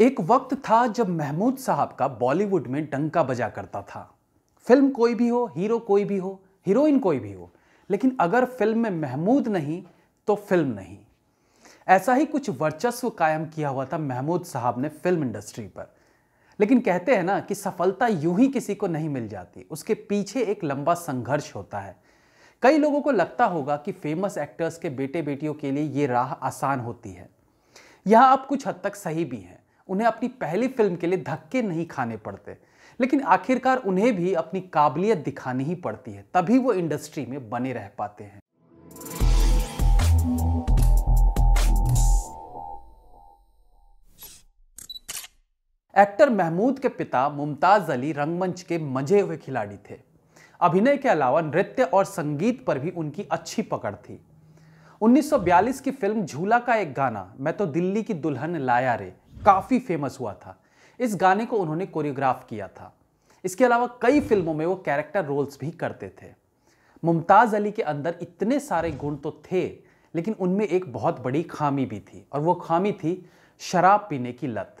एक वक्त था जब महमूद साहब का बॉलीवुड में डंका बजा करता था फिल्म कोई भी हो हीरो कोई भी हो हीरोइन कोई भी हो लेकिन अगर फिल्म में महमूद नहीं तो फिल्म नहीं ऐसा ही कुछ वर्चस्व कायम किया हुआ था महमूद साहब ने फिल्म इंडस्ट्री पर लेकिन कहते हैं ना कि सफलता यूं ही किसी को नहीं मिल जाती उसके पीछे एक लंबा संघर्ष होता है कई लोगों को लगता होगा कि फेमस एक्टर्स के बेटे बेटियों के लिए ये राह आसान होती है यह आप कुछ हद तक सही भी हैं उन्हें अपनी पहली फिल्म के लिए धक्के नहीं खाने पड़ते लेकिन आखिरकार उन्हें भी अपनी काबिलियत दिखानी ही पड़ती है तभी वो इंडस्ट्री में बने रह पाते हैं एक्टर महमूद के पिता मुमताज़ अली रंगमंच के मजे हुए खिलाड़ी थे अभिनय के अलावा नृत्य और संगीत पर भी उनकी अच्छी पकड़ थी 1942 की फिल्म झूला का एक गाना मैं तो दिल्ली की दुल्हन लाया रे काफ़ी फेमस हुआ था इस गाने को उन्होंने कोरियोग्राफ किया था इसके अलावा कई फिल्मों में वो कैरेक्टर रोल्स भी करते थे मुमताज़ अली के अंदर इतने सारे गुण तो थे लेकिन उनमें एक बहुत बड़ी खामी भी थी और वो खामी थी शराब पीने की लत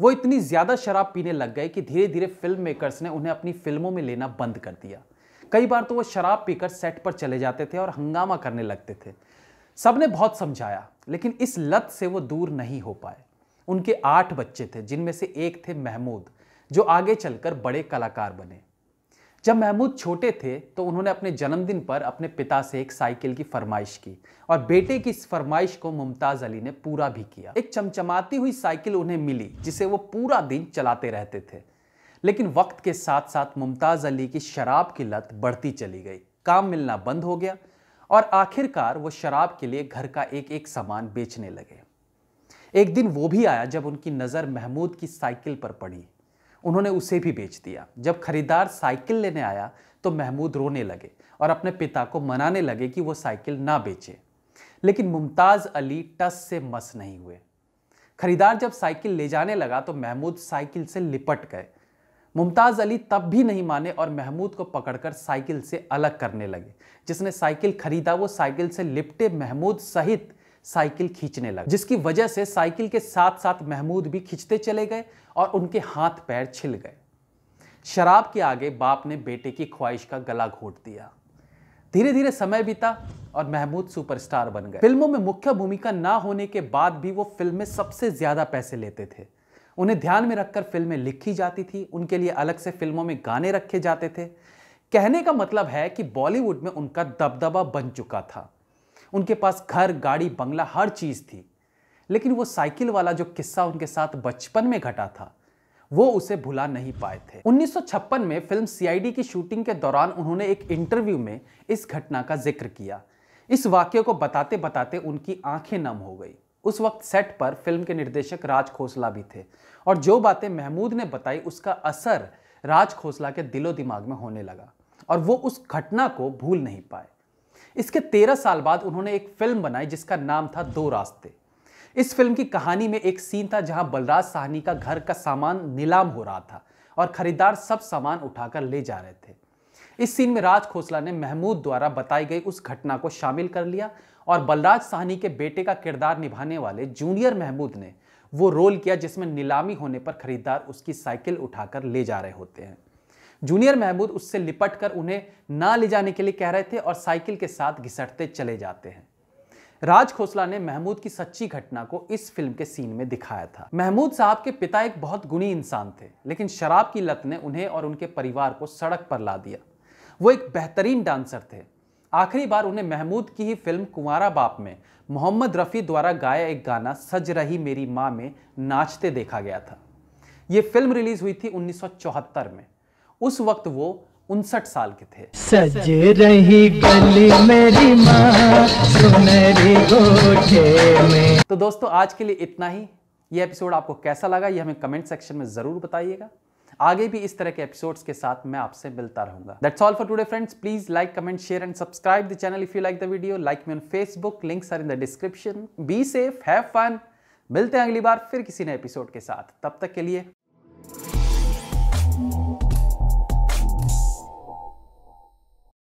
वो इतनी ज़्यादा शराब पीने लग गए कि धीरे धीरे फिल्म मेकर्स ने उन्हें अपनी फिल्मों में लेना बंद कर दिया कई बार तो वो शराब पीकर सेट पर चले जाते थे और हंगामा करने लगते थे सब ने बहुत समझाया लेकिन इस लत से वो दूर नहीं हो पाए उनके आठ बच्चे थे जिनमें से एक थे महमूद जो आगे चलकर बड़े कलाकार बने जब महमूद छोटे थे तो उन्होंने अपने जन्मदिन पर अपने पिता से एक साइकिल की फरमाइश की और बेटे की इस फरमाइश को मुमताज़ अली ने पूरा भी किया एक चमचमाती हुई साइकिल उन्हें मिली जिसे वो पूरा दिन चलाते रहते थे लेकिन वक्त के साथ साथ मुमताज़ अली की शराब की लत बढ़ती चली गई काम मिलना बंद हो गया और आखिरकार वो शराब के लिए घर का एक एक सामान बेचने लगे एक दिन वो भी आया जब उनकी नज़र महमूद की साइकिल पर पड़ी उन्होंने उसे भी बेच दिया जब खरीदार साइकिल लेने आया तो महमूद रोने लगे और अपने पिता को मनाने लगे कि वो साइकिल ना बेचे लेकिन मुमताज़ अली टस से मस नहीं हुए खरीदार जब साइकिल ले जाने लगा तो महमूद साइकिल से लिपट गए मुमताज़ अली तब भी नहीं माने और महमूद को पकड़कर साइकिल से अलग करने लगे जिसने साइकिल खरीदा वो साइकिल से लिपटे महमूद सहित साइकिल खींचने लगा जिसकी वजह से साइकिल के साथ साथ महमूद भी खींचते चले गए और उनके हाथ पैर छिल गए शराब के आगे बाप ने बेटे की ख्वाहिश का गला घोट दिया धीरे धीरे समय बीता और महमूद सुपरस्टार बन गए फिल्मों में मुख्य भूमिका ना होने के बाद भी वो फिल्म में सबसे ज़्यादा पैसे लेते थे उन्हें ध्यान में रखकर फिल्में लिखी जाती थी उनके लिए अलग से फिल्मों में गाने रखे जाते थे कहने का मतलब है कि बॉलीवुड में उनका दबदबा बन चुका था उनके पास घर गाड़ी बंगला हर चीज़ थी लेकिन वो साइकिल वाला जो किस्सा उनके साथ बचपन में घटा था वो उसे भुला नहीं पाए थे 1956 में फिल्म सीआईडी की शूटिंग के दौरान उन्होंने एक इंटरव्यू में इस घटना का जिक्र किया इस वाक्य को बताते बताते उनकी आंखें नम हो गई उस वक्त सेट पर फिल्म के निर्देशक राज खोसला भी थे और जो बातें महमूद ने बताई उसका असर राज खोसला के दिलो दिमाग में होने लगा और वो उस घटना को भूल नहीं पाए इसके तेरह साल बाद उन्होंने एक फिल्म बनाई जिसका नाम था दो रास्ते इस फिल्म की कहानी में एक सीन था जहां बलराज साहनी का घर का सामान नीलाम हो रहा था और खरीदार सब सामान उठाकर ले जा रहे थे इस सीन में राज खोसला ने महमूद द्वारा बताई गई उस घटना को शामिल कर लिया और बलराज साहनी के बेटे का किरदार निभाने वाले जूनियर महमूद ने वो रोल किया जिसमें नीलामी होने पर खरीदार उसकी साइकिल उठाकर ले जा रहे होते हैं जूनियर महमूद उससे लिपट कर उन्हें ना ले जाने के लिए कह रहे थे और साइकिल के साथ घिसटते चले जाते हैं राज खोसला ने महमूद की सच्ची घटना को इस फिल्म के सीन में दिखाया था महमूद साहब के पिता एक बहुत गुणी इंसान थे लेकिन शराब की लत ने उन्हें और उनके परिवार को सड़क पर ला दिया वो एक बेहतरीन डांसर थे आखिरी बार उन्हें महमूद की ही फिल्म कुंवरा बाप में मोहम्मद रफ़ी द्वारा गाया एक गाना सज रही मेरी माँ में नाचते देखा गया था ये फिल्म रिलीज़ हुई थी 1974 में उस वक्त वो उनसठ साल के थे सज रही गली मेरी माँ सुनहरी में तो दोस्तों आज के लिए इतना ही ये एपिसोड आपको कैसा लगा यह हमें कमेंट सेक्शन में ज़रूर बताइएगा आगे भी इस तरह के एपिसोड्स के साथ मैं आपसे मिलता रहूंगा that's all for today friends please like comment share and subscribe the channel if you like the video like me on Facebook links are in the description be safe have fun मिलते हैं अगली बार फिर किसी नए episode के साथ तब तक के लिए